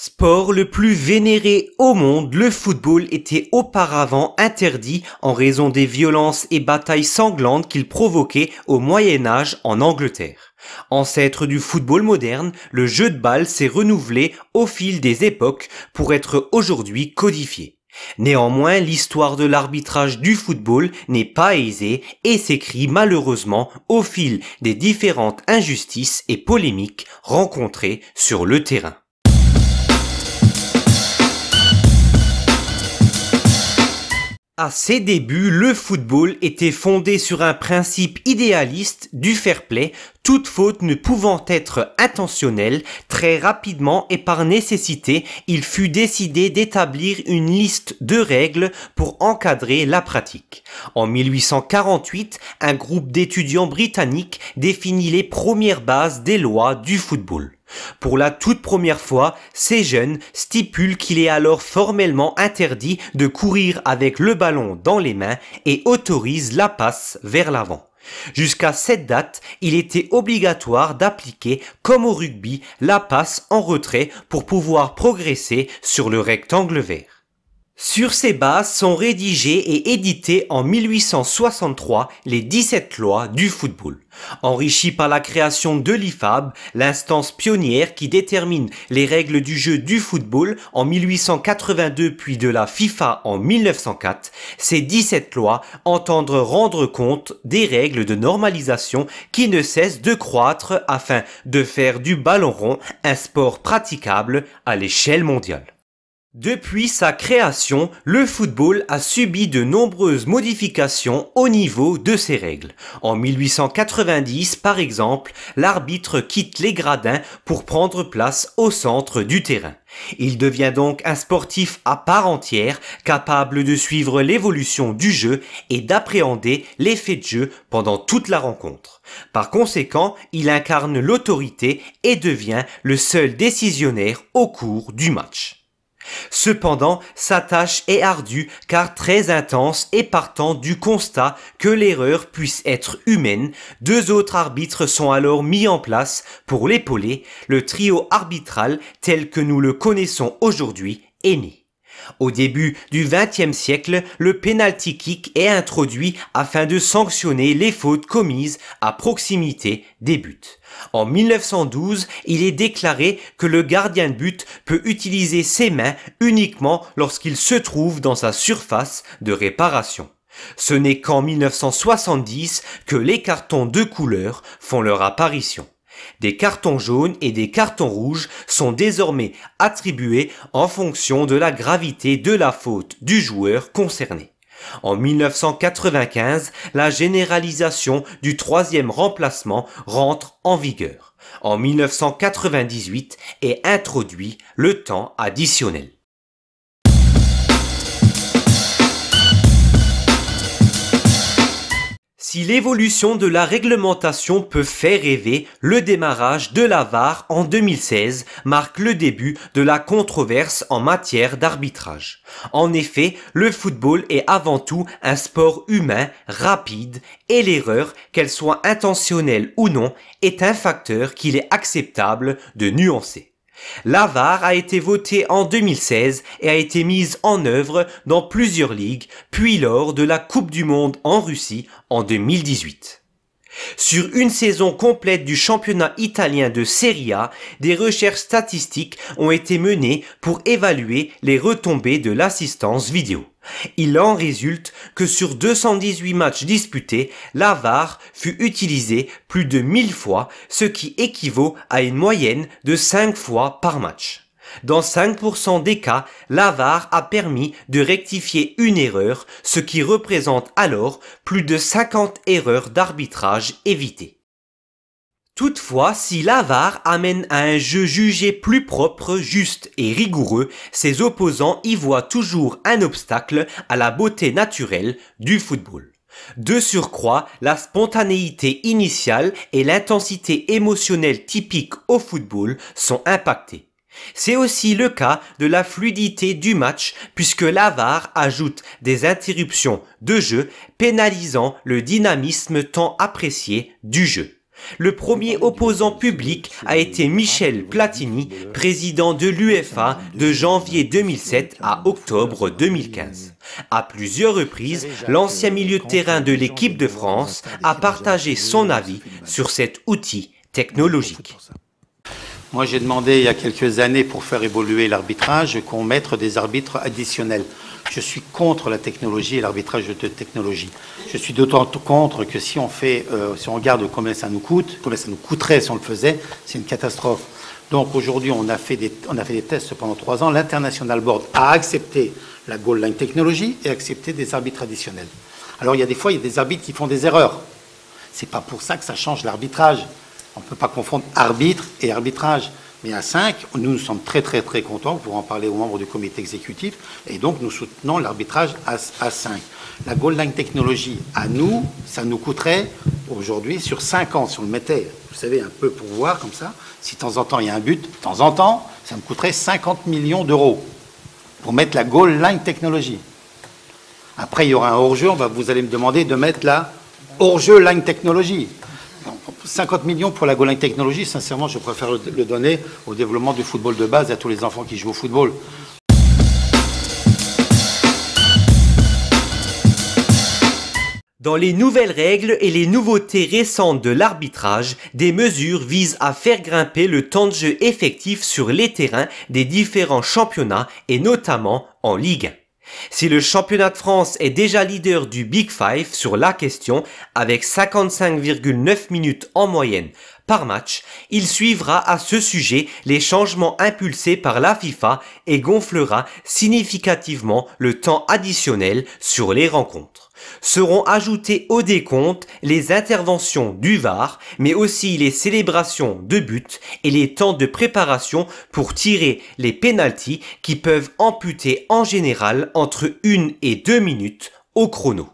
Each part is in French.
Sport le plus vénéré au monde, le football était auparavant interdit en raison des violences et batailles sanglantes qu'il provoquait au Moyen Âge en Angleterre. Ancêtre du football moderne, le jeu de balle s'est renouvelé au fil des époques pour être aujourd'hui codifié. Néanmoins, l'histoire de l'arbitrage du football n'est pas aisée et s'écrit malheureusement au fil des différentes injustices et polémiques rencontrées sur le terrain. À ses débuts, le football était fondé sur un principe idéaliste du fair play toute faute ne pouvant être intentionnelle, très rapidement et par nécessité, il fut décidé d'établir une liste de règles pour encadrer la pratique. En 1848, un groupe d'étudiants britanniques définit les premières bases des lois du football. Pour la toute première fois, ces jeunes stipulent qu'il est alors formellement interdit de courir avec le ballon dans les mains et autorisent la passe vers l'avant. Jusqu'à cette date, il était obligatoire d'appliquer, comme au rugby, la passe en retrait pour pouvoir progresser sur le rectangle vert. Sur ces bases sont rédigées et éditées en 1863 les 17 lois du football. Enrichies par la création de l'IFAB, l'instance pionnière qui détermine les règles du jeu du football en 1882 puis de la FIFA en 1904, ces 17 lois entendent rendre compte des règles de normalisation qui ne cessent de croître afin de faire du ballon rond un sport praticable à l'échelle mondiale. Depuis sa création, le football a subi de nombreuses modifications au niveau de ses règles. En 1890, par exemple, l'arbitre quitte les gradins pour prendre place au centre du terrain. Il devient donc un sportif à part entière, capable de suivre l'évolution du jeu et d'appréhender l'effet de jeu pendant toute la rencontre. Par conséquent, il incarne l'autorité et devient le seul décisionnaire au cours du match. Cependant, sa tâche est ardue car très intense et partant du constat que l'erreur puisse être humaine, deux autres arbitres sont alors mis en place pour l'épauler, le trio arbitral tel que nous le connaissons aujourd'hui est né. Au début du XXe siècle, le penalty kick est introduit afin de sanctionner les fautes commises à proximité des buts. En 1912, il est déclaré que le gardien de but peut utiliser ses mains uniquement lorsqu'il se trouve dans sa surface de réparation. Ce n'est qu'en 1970 que les cartons de couleur font leur apparition. Des cartons jaunes et des cartons rouges sont désormais attribués en fonction de la gravité de la faute du joueur concerné. En 1995, la généralisation du troisième remplacement rentre en vigueur. En 1998 est introduit le temps additionnel. Si l'évolution de la réglementation peut faire rêver, le démarrage de la VAR en 2016 marque le début de la controverse en matière d'arbitrage. En effet, le football est avant tout un sport humain, rapide, et l'erreur, qu'elle soit intentionnelle ou non, est un facteur qu'il est acceptable de nuancer. Lavar a été votée en 2016 et a été mise en œuvre dans plusieurs ligues, puis lors de la Coupe du Monde en Russie en 2018. Sur une saison complète du championnat italien de Serie A, des recherches statistiques ont été menées pour évaluer les retombées de l'assistance vidéo. Il en résulte que sur 218 matchs disputés, la VAR fut utilisée plus de 1000 fois, ce qui équivaut à une moyenne de 5 fois par match. Dans 5% des cas, l'avare a permis de rectifier une erreur, ce qui représente alors plus de 50 erreurs d'arbitrage évitées. Toutefois, si l'avare amène à un jeu jugé plus propre, juste et rigoureux, ses opposants y voient toujours un obstacle à la beauté naturelle du football. De surcroît, la spontanéité initiale et l'intensité émotionnelle typique au football sont impactées. C'est aussi le cas de la fluidité du match puisque l'avare ajoute des interruptions de jeu pénalisant le dynamisme tant apprécié du jeu. Le premier opposant public a été Michel Platini, président de l'UFA de janvier 2007 à octobre 2015. À plusieurs reprises, l'ancien milieu de terrain de l'équipe de France a partagé son avis sur cet outil technologique. Moi, j'ai demandé il y a quelques années, pour faire évoluer l'arbitrage, qu'on mette des arbitres additionnels. Je suis contre la technologie et l'arbitrage de technologie. Je suis d'autant contre que si on fait, euh, si on regarde combien ça nous coûte, combien ça nous coûterait si on le faisait, c'est une catastrophe. Donc aujourd'hui, on, a fait des, on a fait des tests pendant trois ans. L'International Board a accepté la goal line technologie et a accepté des arbitres additionnels. Alors il y a des fois, il y a des arbitres qui font des erreurs. Ce n'est pas pour ça que ça change l'arbitrage. On ne peut pas confondre arbitre et arbitrage. Mais à 5, nous, nous sommes très, très, très contents pour en parler aux membres du comité exécutif. Et donc, nous soutenons l'arbitrage à, à, 5. La Gold Line Technology, à nous, ça nous coûterait aujourd'hui sur 5 ans, si on le mettait, vous savez, un peu pour voir comme ça, si de temps en temps il y a un but, de temps en temps, ça me coûterait 50 millions d'euros pour mettre la Gold Line Technology. Après, il y aura un hors-jeu, vous allez me demander de mettre la hors-jeu Line Technology. 50 millions pour la Goling Technologie, sincèrement, je préfère le, donner au développement du football de base et à tous les enfants qui jouent au football. Dans les nouvelles règles et les nouveautés récentes de l'arbitrage, des mesures visent à faire grimper le temps de jeu effectif sur les terrains des différents championnats et notamment en Ligue. Si le championnat de France est déjà leader du Big Five sur la question avec 55,9 minutes en moyenne par match, il suivra à ce sujet les changements impulsés par la FIFA et gonflera significativement le temps additionnel sur les rencontres. Seront ajoutées au décompte les interventions du VAR, mais aussi les célébrations de but et les temps de préparation pour tirer les pénalties qui peuvent amputer en général entre une et deux minutes au chrono.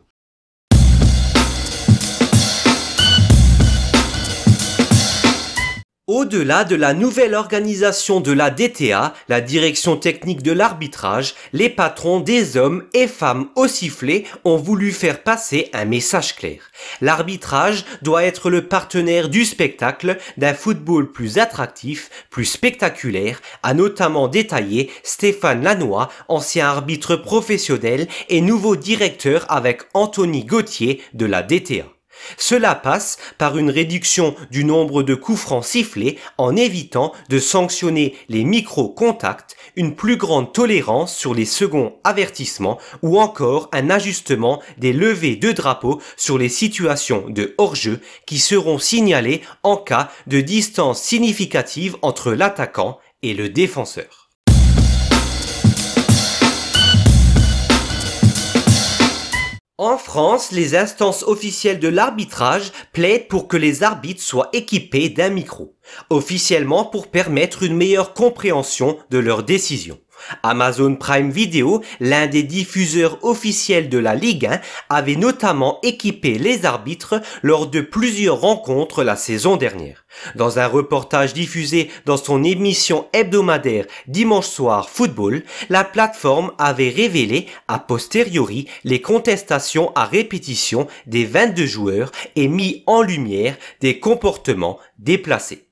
Au-delà de la nouvelle organisation de la DTA, la direction technique de l'arbitrage, les patrons des hommes et femmes au sifflet ont voulu faire passer un message clair. L'arbitrage doit être le partenaire du spectacle, d'un football plus attractif, plus spectaculaire, a notamment détaillé Stéphane Lannoy, ancien arbitre professionnel et nouveau directeur avec Anthony Gauthier de la DTA. Cela passe par une réduction du nombre de coups francs sifflés en évitant de sanctionner les micro-contacts, une plus grande tolérance sur les seconds avertissements ou encore un ajustement des levées de drapeaux sur les situations de hors-jeu qui seront signalées en cas de distance significative entre l'attaquant et le défenseur. En France, les instances officielles de l'arbitrage plaident pour que les arbitres soient équipés d'un micro, officiellement pour permettre une meilleure compréhension de leurs décisions. Amazon Prime Video, l'un des diffuseurs officiels de la Ligue 1, avait notamment équipé les arbitres lors de plusieurs rencontres la saison dernière. Dans un reportage diffusé dans son émission hebdomadaire Dimanche soir football, la plateforme avait révélé a posteriori les contestations à répétition des 22 joueurs et mis en lumière des comportements déplacés.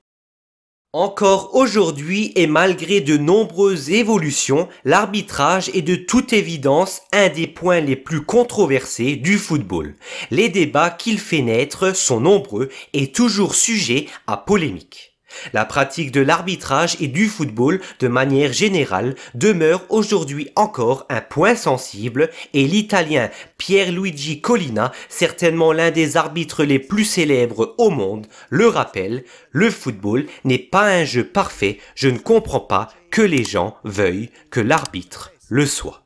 Encore aujourd'hui et malgré de nombreuses évolutions, l'arbitrage est de toute évidence un des points les plus controversés du football. Les débats qu'il fait naître sont nombreux et toujours sujets à polémique. La pratique de l'arbitrage et du football, de manière générale, demeure aujourd'hui encore un point sensible et l'Italien Pierluigi Collina, certainement l'un des arbitres les plus célèbres au monde, le rappelle, le football n'est pas un jeu parfait, je ne comprends pas que les gens veuillent que l'arbitre le soit.